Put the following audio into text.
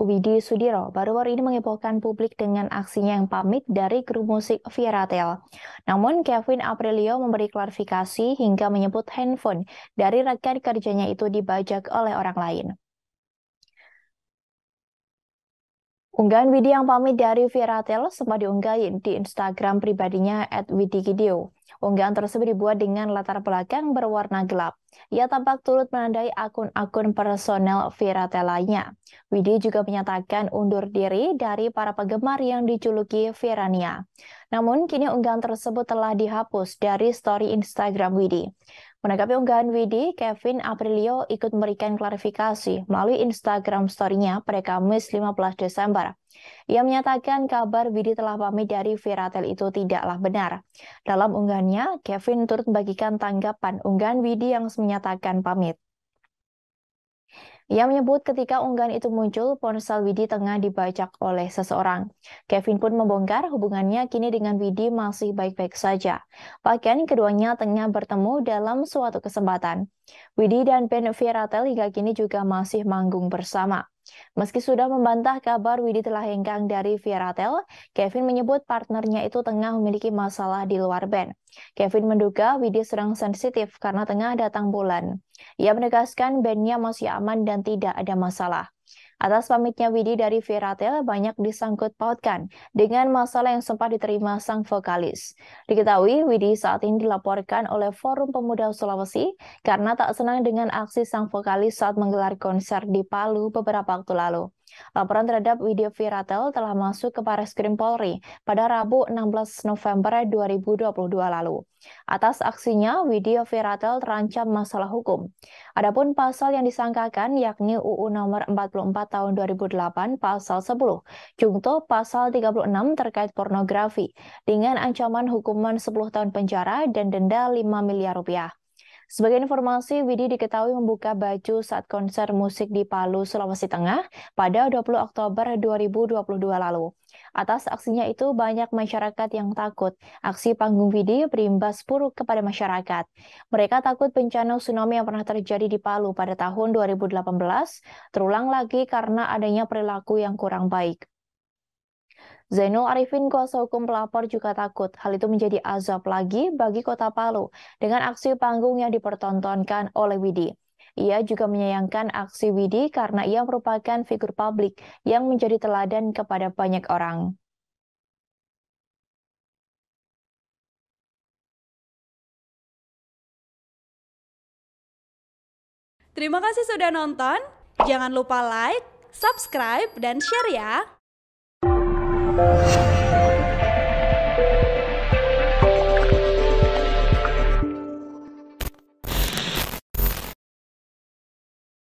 Widi Sudiro baru-baru ini menghebohkan publik dengan aksinya yang pamit dari grup musik Fieratel. Namun, Kevin Aprilio memberi klarifikasi hingga menyebut handphone dari rekan kerjanya itu dibajak oleh orang lain. Unggahan Widi yang pamit dari Viratel sempat diunggah di Instagram pribadinya at Video. Unggahan tersebut dibuat dengan latar belakang berwarna gelap. Ia tampak turut menandai akun-akun personel Viratel lainnya. Widi juga menyatakan undur diri dari para penggemar yang dijuluki Virania. Namun, kini unggahan tersebut telah dihapus dari story Instagram Widi. Menanggapi unggahan Widi, Kevin Aprilio ikut memberikan klarifikasi melalui Instagram story-nya pada Kamis 15 Desember. Ia menyatakan kabar Widi telah pamit dari Viratel itu tidaklah benar. Dalam unggahannya, Kevin turut membagikan tanggapan unggahan Widi yang menyatakan pamit. Ia menyebut ketika unggahan itu muncul, ponsel Widi tengah dibajak oleh seseorang. Kevin pun membongkar hubungannya kini dengan Widi masih baik-baik saja. Bahkan keduanya tengah bertemu dalam suatu kesempatan. Widi dan Ben Viratel hingga kini juga masih manggung bersama. Meski sudah membantah kabar Widi telah hengkang dari Vieratel, Kevin menyebut partnernya itu tengah memiliki masalah di luar band. Kevin menduga Widi sedang sensitif karena tengah datang bulan. Ia menegaskan bandnya masih aman dan tidak ada masalah. Atas pamitnya Widi dari Viratel banyak disangkut pautkan dengan masalah yang sempat diterima sang vokalis. Diketahui Widi saat ini dilaporkan oleh Forum Pemuda Sulawesi karena tak senang dengan aksi sang vokalis saat menggelar konser di Palu beberapa waktu lalu. Laporan terhadap video Viratel telah masuk ke Krim Polri pada Rabu 16 November 2022 lalu. Atas aksinya, video Viratel terancam masalah hukum. Adapun pasal yang disangkakan yakni UU nomor 44 tahun 2008 pasal 10, junto pasal 36 terkait pornografi dengan ancaman hukuman 10 tahun penjara dan denda 5 miliar rupiah. Sebagai informasi, Widi diketahui membuka baju saat konser musik di Palu, Sulawesi Tengah pada 20 Oktober 2022 lalu. Atas aksinya itu banyak masyarakat yang takut. Aksi panggung Widi berimbas buruk kepada masyarakat. Mereka takut bencana tsunami yang pernah terjadi di Palu pada tahun 2018 terulang lagi karena adanya perilaku yang kurang baik. Zainul Arifin, kuasa hukum pelapor juga takut hal itu menjadi azab lagi bagi kota Palu dengan aksi panggung yang dipertontonkan oleh Widi. Ia juga menyayangkan aksi Widi karena ia merupakan figur publik yang menjadi teladan kepada banyak orang. Terima kasih sudah nonton. Jangan lupa like, subscribe, dan share ya. Oh, my God.